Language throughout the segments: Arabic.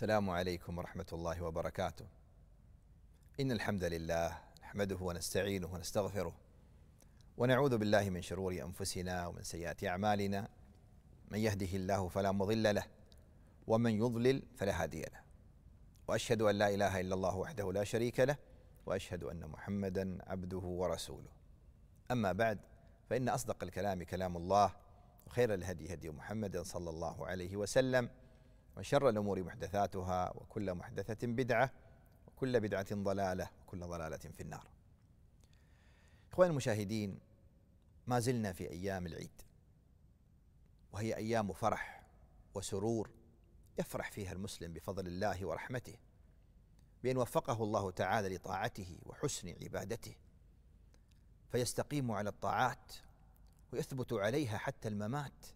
السلام عليكم ورحمة الله وبركاته. إن الحمد لله نحمده ونستعينه ونستغفره ونعوذ بالله من شرور أنفسنا ومن سيئات أعمالنا من يهده الله فلا مضل له ومن يضلل فلا هادي له. وأشهد أن لا إله إلا الله وحده لا شريك له وأشهد أن محمدا عبده ورسوله. أما بعد فإن أصدق الكلام كلام الله وخير الهدي هدي محمد صلى الله عليه وسلم وشر الأمور محدثاتها وكل محدثة بدعة وكل بدعة ضلالة وكل ضلالة في النار إخواني المشاهدين ما زلنا في أيام العيد وهي أيام فرح وسرور يفرح فيها المسلم بفضل الله ورحمته بأن وفقه الله تعالى لطاعته وحسن عبادته فيستقيم على الطاعات ويثبت عليها حتى الممات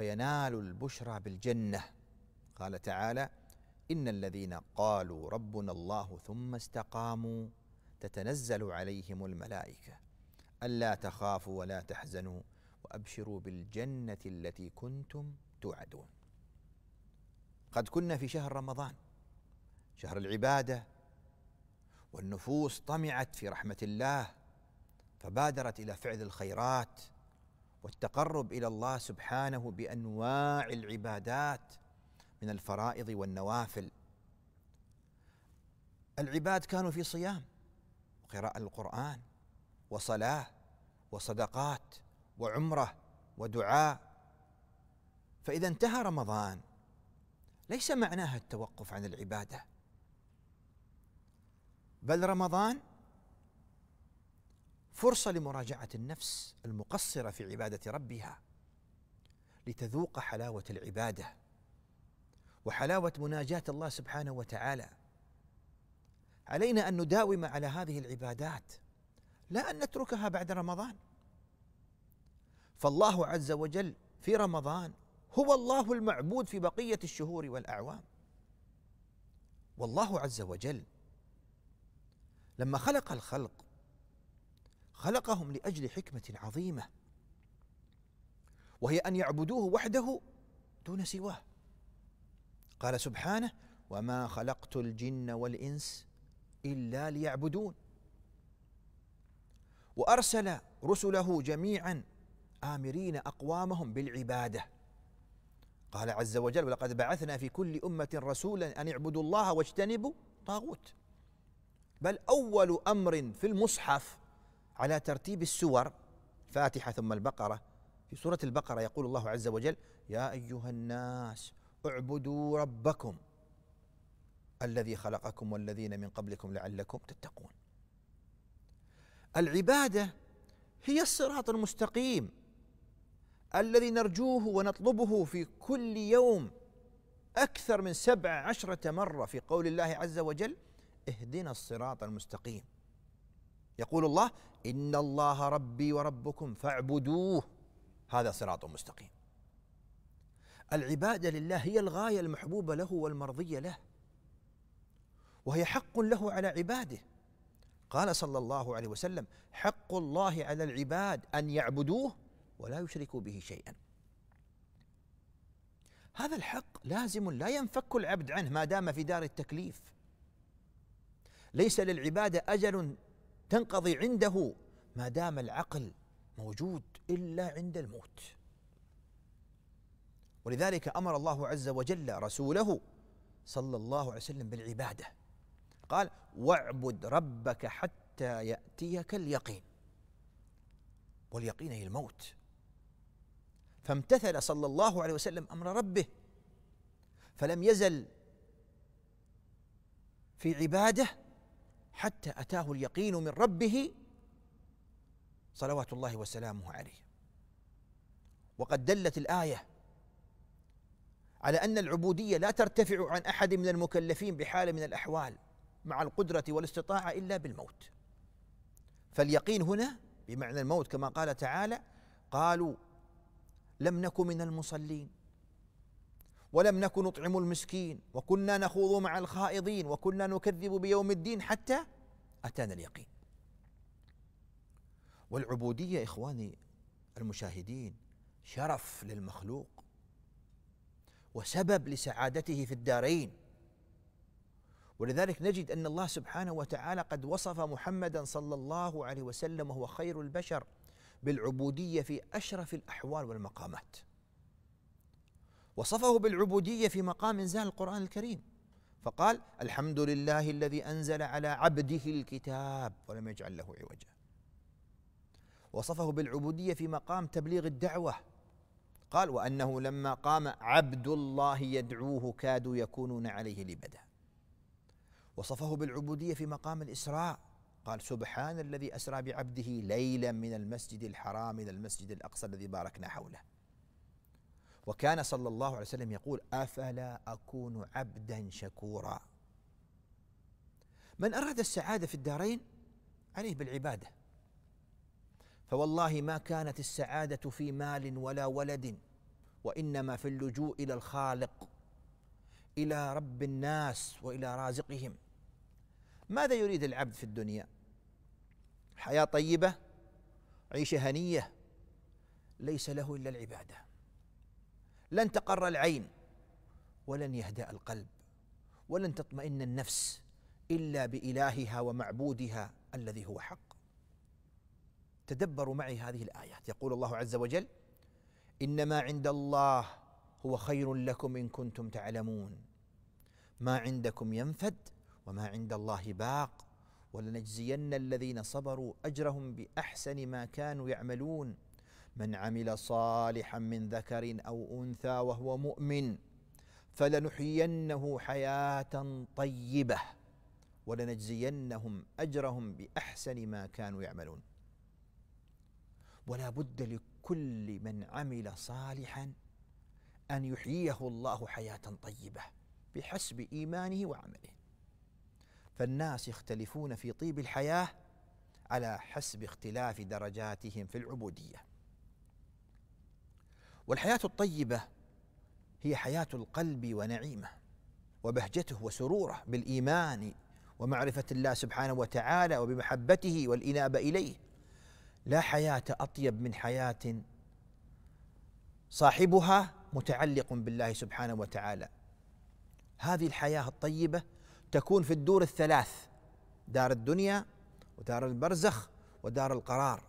فينال البشرى بالجنه قال تعالى ان الذين قالوا ربنا الله ثم استقاموا تتنزل عليهم الملائكه الا تخافوا ولا تحزنوا وابشروا بالجنه التي كنتم توعدون قد كنا في شهر رمضان شهر العباده والنفوس طمعت في رحمه الله فبادرت الى فعل الخيرات والتقرب الى الله سبحانه بانواع العبادات من الفرائض والنوافل العباد كانوا في صيام وقراءه القران وصلاه وصدقات وعمره ودعاء فاذا انتهى رمضان ليس معناها التوقف عن العباده بل رمضان فرصه لمراجعه النفس المقصره في عباده ربها لتذوق حلاوه العباده وحلاوه مناجاه الله سبحانه وتعالى علينا ان نداوم على هذه العبادات لا ان نتركها بعد رمضان فالله عز وجل في رمضان هو الله المعبود في بقيه الشهور والاعوام والله عز وجل لما خلق الخلق خلقهم لاجل حكمه عظيمه وهي ان يعبدوه وحده دون سواه قال سبحانه وما خلقت الجن والانس الا ليعبدون وارسل رسله جميعا امرين اقوامهم بالعباده قال عز وجل ولقد بعثنا في كل امه رسولا ان اعبدوا الله واجتنبوا طاغوت بل اول امر في المصحف على ترتيب السور فاتحة ثم البقرة في سورة البقرة يقول الله عز وجل يا أيها الناس اعبدوا ربكم الذي خلقكم والذين من قبلكم لعلكم تتقون العبادة هي الصراط المستقيم الذي نرجوه ونطلبه في كل يوم أكثر من سبع عشرة مرة في قول الله عز وجل اهدنا الصراط المستقيم يقول الله إن الله ربي وربكم فاعبدوه هذا صراط مستقيم العبادة لله هي الغاية المحبوبة له والمرضية له وهي حق له على عباده قال صلى الله عليه وسلم حق الله على العباد أن يعبدوه ولا يشركوا به شيئا هذا الحق لازم لا ينفك العبد عنه ما دام في دار التكليف ليس للعبادة أجل تنقضي عنده ما دام العقل موجود الا عند الموت ولذلك امر الله عز وجل رسوله صلى الله عليه وسلم بالعباده قال واعبد ربك حتى ياتيك اليقين واليقين هي الموت فامتثل صلى الله عليه وسلم امر ربه فلم يزل في عباده حتى أتاه اليقين من ربه صلوات الله وسلامه عليه وقد دلت الآية على أن العبودية لا ترتفع عن أحد من المكلفين بحال من الأحوال مع القدرة والاستطاعة إلا بالموت فاليقين هنا بمعنى الموت كما قال تعالى قالوا لم نك من المصلين ولم نكن نطعم المسكين وكنا نخوض مع الخائضين وكنا نكذب بيوم الدين حتى أتانا اليقين والعبودية إخواني المشاهدين شرف للمخلوق وسبب لسعادته في الدارين ولذلك نجد ان الله سبحانه وتعالى قد وصف محمدا صلى الله عليه وسلم وهو خير البشر بالعبوديه في اشرف الاحوال والمقامات وصفه بالعبوديه في مقام انزال القران الكريم فقال الحمد لله الذي انزل على عبده الكتاب ولم يجعل له عوجا وصفه بالعبوديه في مقام تبليغ الدعوه قال وانه لما قام عبد الله يدعوه كادوا يكونون عليه لبدا وصفه بالعبوديه في مقام الاسراء قال سبحان الذي اسرى بعبده ليلا من المسجد الحرام الى المسجد الاقصى الذي باركنا حوله وكان صلى الله عليه وسلم يقول افلا اكون عبدا شكورا من اراد السعاده في الدارين عليه بالعباده فوالله ما كانت السعاده في مال ولا ولد وانما في اللجوء الى الخالق الى رب الناس والى رازقهم ماذا يريد العبد في الدنيا حياه طيبه عيشه هنيه ليس له الا العباده لن تقر العين ولن يهدأ القلب ولن تطمئن النفس إلا بإلهها ومعبودها الذي هو حق تدبروا معي هذه الآيات يقول الله عز وجل إنما عند الله هو خير لكم إن كنتم تعلمون ما عندكم ينفد وما عند الله باق ولنجزين الذين صبروا أجرهم بأحسن ما كانوا يعملون من عمل صالحا من ذكر أو أنثى وهو مؤمن فلنحيينه حياة طيبة ولنجزينهم أجرهم بأحسن ما كانوا يعملون ولا بد لكل من عمل صالحا أن يحييه الله حياة طيبة بحسب إيمانه وعمله فالناس يختلفون في طيب الحياه على حسب اختلاف درجاتهم في العبوديه والحياة الطيبة هي حياة القلب ونعيمه وبهجته وسروره بالإيمان ومعرفة الله سبحانه وتعالى وبمحبته والإنابة إليه لا حياة أطيب من حياة صاحبها متعلق بالله سبحانه وتعالى هذه الحياة الطيبة تكون في الدور الثلاث دار الدنيا ودار البرزخ ودار القرار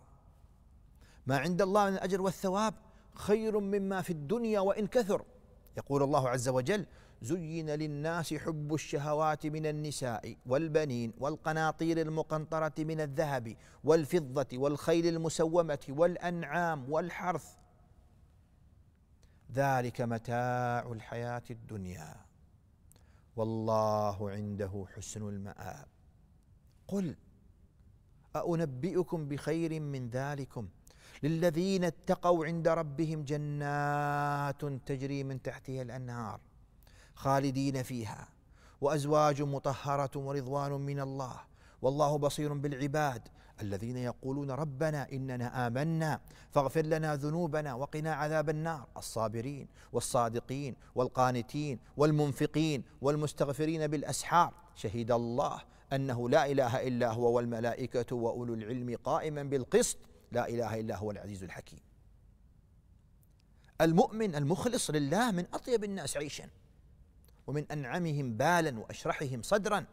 ما عند الله من الأجر والثواب خير مما في الدنيا وان كثر يقول الله عز وجل زين للناس حب الشهوات من النساء والبنين والقناطير المقنطره من الذهب والفضه والخيل المسومه والانعام والحرث ذلك متاع الحياه الدنيا والله عنده حسن المآب قل أأنبئكم بخير من ذلكم ؟ للذين اتقوا عند ربهم جنات تجري من تحتها الانهار خالدين فيها وازواج مطهره ورضوان من الله والله بصير بالعباد الذين يقولون ربنا اننا امنا فاغفر لنا ذنوبنا وقنا عذاب النار الصابرين والصادقين والقانتين والمنفقين والمستغفرين بالاسحار شهد الله انه لا اله الا هو والملائكه واولو العلم قائما بالقسط لا اله الا هو العزيز الحكيم المؤمن المخلص لله من اطيب الناس عيشا ومن انعمهم بالا واشرحهم صدرا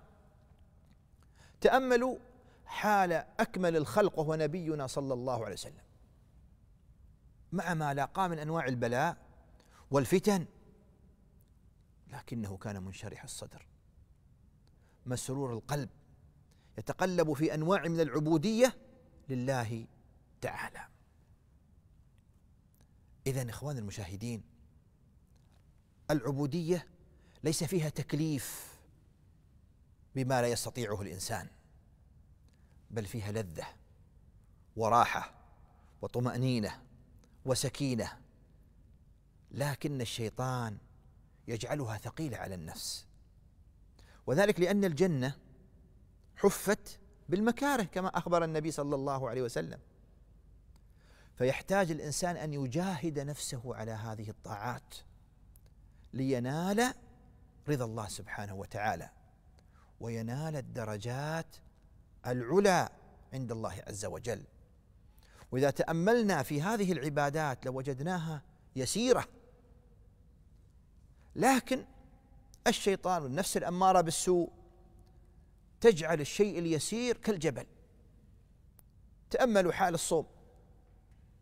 تاملوا حال اكمل الخلق وهو نبينا صلى الله عليه وسلم مع ما لاقاه من انواع البلاء والفتن لكنه كان منشرح الصدر مسرور القلب يتقلب في انواع من العبوديه لله تعالى اذا اخوان المشاهدين العبوديه ليس فيها تكليف بما لا يستطيعه الانسان بل فيها لذه وراحه وطمانينه وسكينه لكن الشيطان يجعلها ثقيله على النفس وذلك لان الجنه حفت بالمكاره كما اخبر النبي صلى الله عليه وسلم فيحتاج الانسان ان يجاهد نفسه على هذه الطاعات لينال رضا الله سبحانه وتعالى وينال الدرجات العلى عند الله عز وجل واذا تاملنا في هذه العبادات لوجدناها يسيره لكن الشيطان والنفس الاماره بالسوء تجعل الشيء اليسير كالجبل تاملوا حال الصوم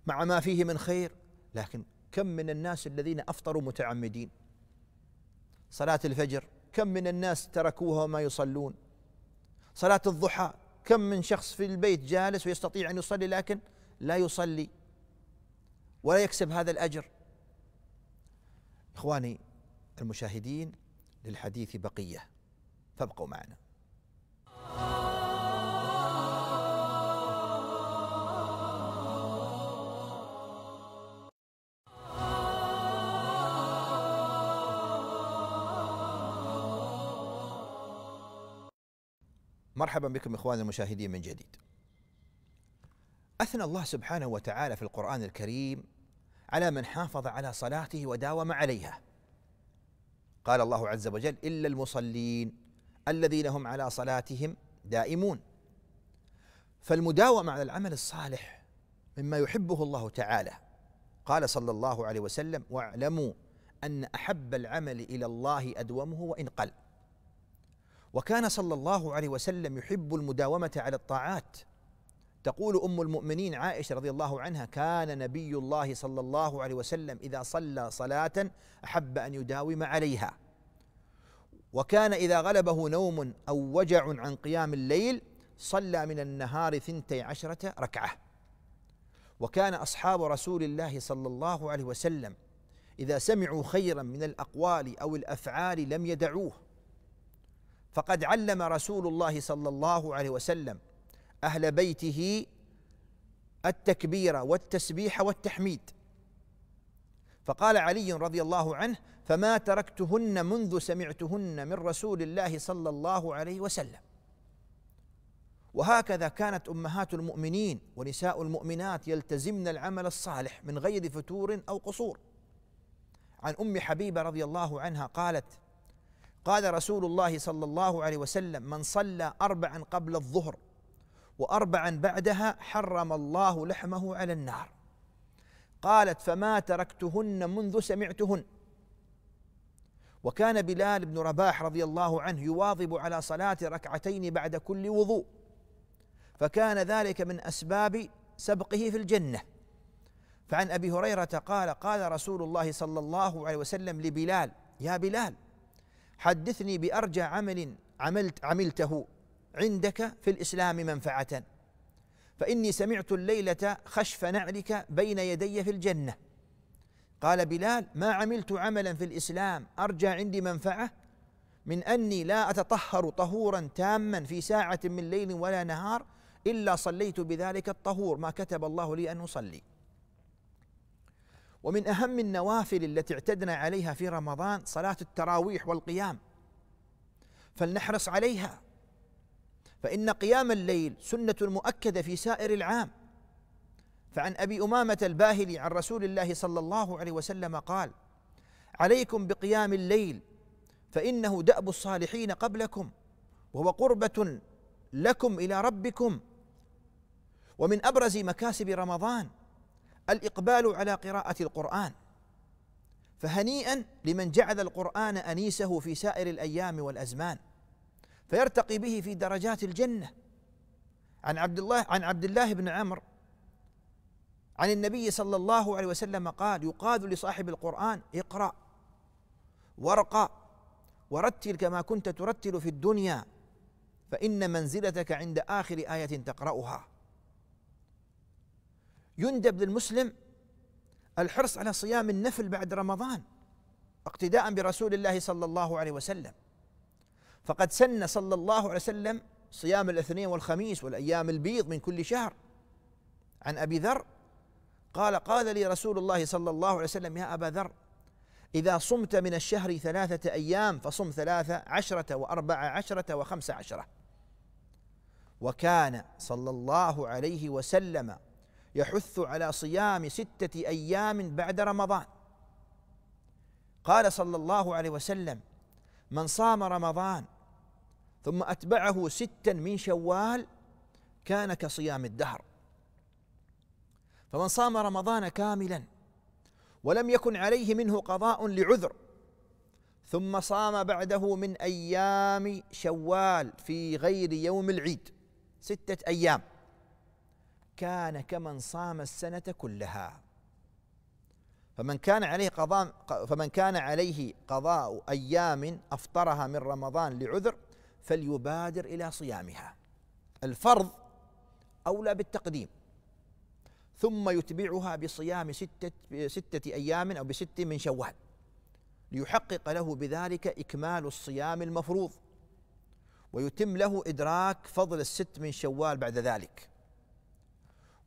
مع ما فيه من خير لكن كم من الناس الذين افطروا متعمدين صلاه الفجر كم من الناس تركوها وما يصلون صلاه الضحى كم من شخص في البيت جالس ويستطيع ان يصلي لكن لا يصلي ولا يكسب هذا الاجر اخواني المشاهدين للحديث بقيه فابقوا معنا مرحبا بكم اخواني المشاهدين من جديد. اثنى الله سبحانه وتعالى في القران الكريم على من حافظ على صلاته وداوم عليها. قال الله عز وجل: الا المصلين الذين هم على صلاتهم دائمون. فالمداومه على العمل الصالح مما يحبه الله تعالى. قال صلى الله عليه وسلم: واعلموا ان احب العمل الى الله ادومه وان قل. وكان صلى الله عليه وسلم يحب المداومه على الطاعات تقول ام المؤمنين عائشه رضي الله عنها كان نبي الله صلى الله عليه وسلم اذا صلى صلاه احب ان يداوم عليها وكان اذا غلبه نوم او وجع عن قيام الليل صلى من النهار ثنتي عشره ركعه وكان اصحاب رسول الله صلى الله عليه وسلم اذا سمعوا خيرا من الاقوال او الافعال لم يدعوه فقد علم رسول الله صلى الله عليه وسلم اهل بيته التكبير والتسبيح والتحميد فقال علي رضي الله عنه فما تركتهن منذ سمعتهن من رسول الله صلى الله عليه وسلم وهكذا كانت امهات المؤمنين ونساء المؤمنات يلتزمن العمل الصالح من غير فتور او قصور عن ام حبيبه رضي الله عنها قالت قال رسول الله صلى الله عليه وسلم من صلى أربعا قبل الظهر وأربعا بعدها حرم الله لحمه على النار قالت فما تركتهن منذ سمعتهن وكان بلال بن رباح رضي الله عنه يواظب على صلاة ركعتين بعد كل وضوء فكان ذلك من أسباب سبقه في الجنة فعن أبي هريرة قال قال رسول الله صلى الله عليه وسلم لبلال يا بلال حدثني بأرجى عمل عملت عملته عندك في الإسلام منفعة فإني سمعت الليلة خشف نعلك بين يدي في الجنة قال بلال ما عملت عملا في الإسلام أرجى عندي منفعة من أني لا أتطهر طهورا تاما في ساعة من ليل ولا نهار إلا صليت بذلك الطهور ما كتب الله لي أن أصلي ومن أهم النوافل التي اعتدنا عليها في رمضان صلاة التراويح والقيام فلنحرص عليها فإن قيام الليل سنة مؤكدة في سائر العام فعن أبي أمامة الباهلي عن رسول الله صلى الله عليه وسلم قال عليكم بقيام الليل فإنه دأب الصالحين قبلكم وهو قربة لكم إلى ربكم ومن أبرز مكاسب رمضان الإقبال على قراءة القرآن فهنيئا لمن جعل القرآن أنيسه في سائر الأيام والأزمان فيرتقي به في درجات الجنة عن عبد الله عن عبد الله بن عمرو عن النبي صلى الله عليه وسلم قال يقال لصاحب القرآن اقرأ وارقى ورتل كما كنت ترتل في الدنيا فإن منزلتك عند آخر آية تقرأها يندب للمسلم الحرص على صيام النفل بعد رمضان اقتداء برسول الله صلى الله عليه وسلم فقد سن صلى الله عليه وسلم صيام الاثنين والخميس والايام البيض من كل شهر عن ابي ذر قال قال لي رسول الله صلى الله عليه وسلم يا ابا ذر اذا صمت من الشهر ثلاثه ايام فصم ثلاثه عشره واربع عشره وخمس عشره وكان صلى الله عليه وسلم يحث على صيام ستة أيام بعد رمضان قال صلى الله عليه وسلم من صام رمضان ثم أتبعه ستا من شوال كان كصيام الدهر فمن صام رمضان كاملا ولم يكن عليه منه قضاء لعذر ثم صام بعده من أيام شوال في غير يوم العيد ستة أيام كان كمن صام السنة كلها فمن كان عليه قضاء فمن كان عليه قضاء أيام أفطرها من رمضان لعذر فليبادر إلى صيامها الفرض أولى بالتقديم ثم يتبعها بصيام ستة, ستة أيام أو بست من شوال ليحقق له بذلك إكمال الصيام المفروض ويتم له إدراك فضل الست من شوال بعد ذلك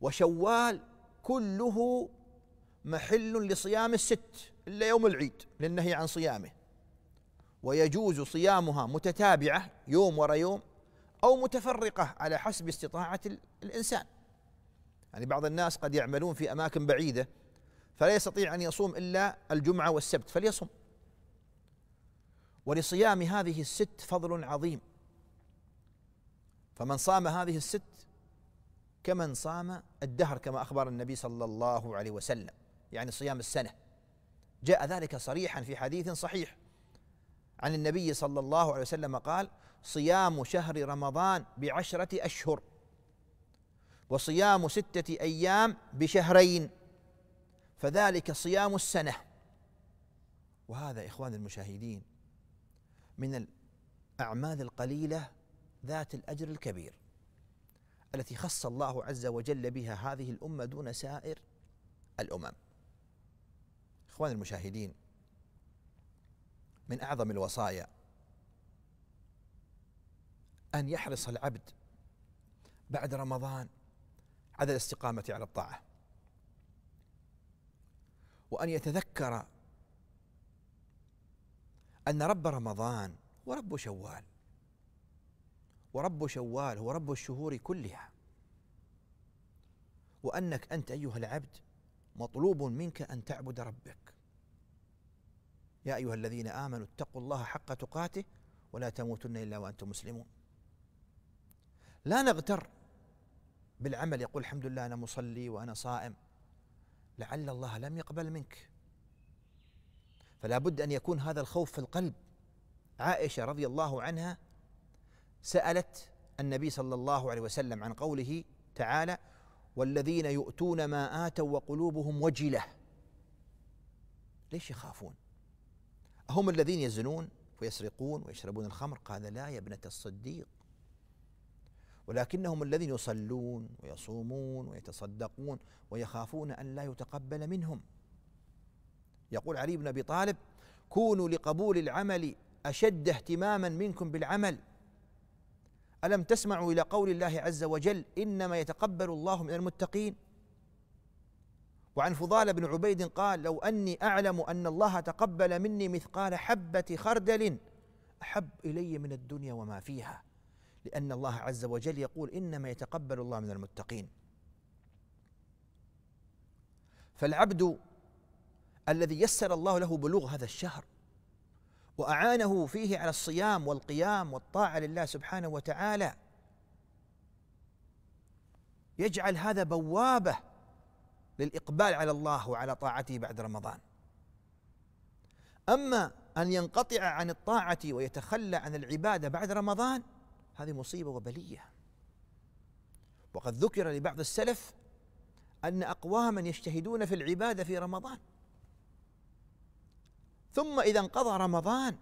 وشوال كله محل لصيام الست إلا يوم العيد للنهي عن صيامه ويجوز صيامها متتابعة يوم ورا يوم أو متفرقة على حسب استطاعة الإنسان يعني بعض الناس قد يعملون في أماكن بعيدة فلا يستطيع أن يصوم إلا الجمعة والسبت فليصم ولصيام هذه الست فضل عظيم فمن صام هذه الست كمن صام الدهر كما أخبر النبي صلى الله عليه وسلم يعني صيام السنة جاء ذلك صريحا في حديث صحيح عن النبي صلى الله عليه وسلم قال صيام شهر رمضان بعشرة أشهر وصيام ستة أيام بشهرين فذلك صيام السنة وهذا إخوان المشاهدين من الأعمال القليلة ذات الأجر الكبير التي خص الله عز وجل بها هذه الامه دون سائر الامم. إخوان المشاهدين من اعظم الوصايا ان يحرص العبد بعد رمضان على الاستقامه على الطاعه. وان يتذكر ان رب رمضان ورب شوال ورب شوال هو رب الشهور كلها وأنك أنت أيها العبد مطلوب منك أن تعبد ربك يا أيها الذين آمنوا اتقوا الله حق تقاته ولا تموتن إلا وأنتم مسلمون لا نغتر بالعمل يقول الحمد لله أنا مصلي وأنا صائم لعل الله لم يقبل منك فلا بد أن يكون هذا الخوف في القلب عائشة رضي الله عنها سالت النبي صلى الله عليه وسلم عن قوله تعالى والذين يؤتون ما اتوا وقلوبهم وجله ليش يخافون هم الذين يزنون ويسرقون ويشربون الخمر قال لا يا ابنه الصديق ولكنهم الذين يصلون ويصومون ويتصدقون ويخافون ان لا يتقبل منهم يقول علي بن ابي طالب كونوا لقبول العمل اشد اهتماما منكم بالعمل ألم تسمعوا إلى قول الله عز وجل إنما يتقبل الله من المتقين وعن فضال بن عبيد قال لو أني أعلم أن الله تقبل مني مثقال حبة خردل أحب إلي من الدنيا وما فيها لأن الله عز وجل يقول إنما يتقبل الله من المتقين فالعبد الذي يسر الله له بلوغ هذا الشهر وأعانه فيه على الصيام والقيام والطاعة لله سبحانه وتعالى يجعل هذا بوابة للإقبال على الله وعلى طاعته بعد رمضان أما أن ينقطع عن الطاعة ويتخلى عن العبادة بعد رمضان هذه مصيبة وبلية وقد ذكر لبعض السلف أن أقواما يجتهدون في العبادة في رمضان ثم إذا انقضى رمضان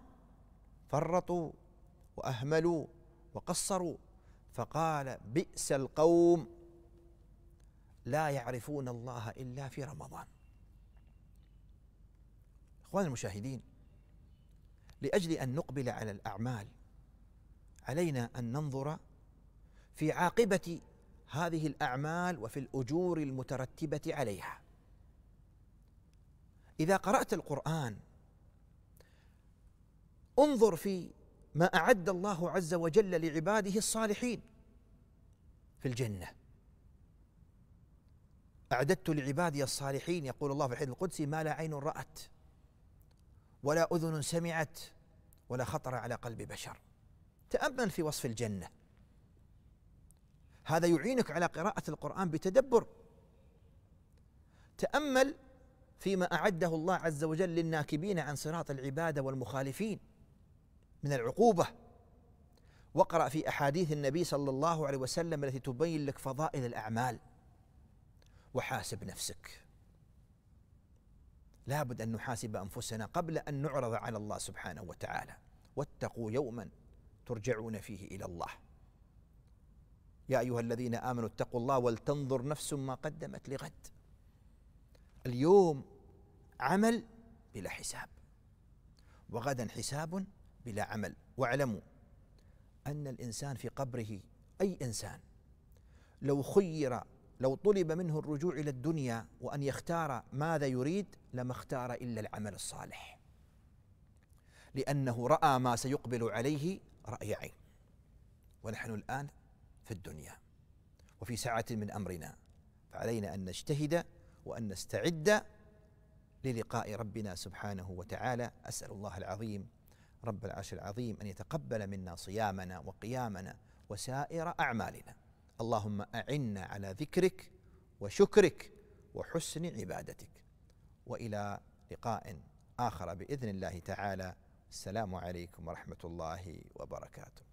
فرطوا وأهملوا وقصروا فقال بئس القوم لا يعرفون الله إلا في رمضان إخوان المشاهدين لأجل أن نقبل على الأعمال علينا أن ننظر في عاقبة هذه الأعمال وفي الأجور المترتبة عليها إذا قرأت القرآن انظر في ما اعد الله عز وجل لعباده الصالحين في الجنه اعددت لعبادي الصالحين يقول الله في الحديث القدسي ما لا عين رات ولا اذن سمعت ولا خطر على قلب بشر تامل في وصف الجنه هذا يعينك على قراءه القران بتدبر تامل فيما اعده الله عز وجل للناكبين عن صراط العباده والمخالفين من العقوبة واقرأ في أحاديث النبي صلى الله عليه وسلم التي تبين لك فضائل الأعمال وحاسب نفسك لابد أن نحاسب أنفسنا قبل أن نعرض على الله سبحانه وتعالى واتقوا يوما ترجعون فيه إلى الله يا أيها الذين آمنوا اتقوا الله ولتنظر نفس ما قدمت لغد اليوم عمل بلا حساب وغدا حساب بلا عمل واعلموا ان الانسان في قبره اي انسان لو خير لو طلب منه الرجوع الى الدنيا وان يختار ماذا يريد لما اختار الا العمل الصالح لانه راى ما سيقبل عليه راي عين ونحن الان في الدنيا وفي سعه من امرنا فعلينا ان نجتهد وان نستعد للقاء ربنا سبحانه وتعالى اسال الله العظيم رب العرش العظيم أن يتقبل منا صيامنا وقيامنا وسائر أعمالنا اللهم أعنا على ذكرك وشكرك وحسن عبادتك وإلى لقاء آخر بإذن الله تعالى السلام عليكم ورحمة الله وبركاته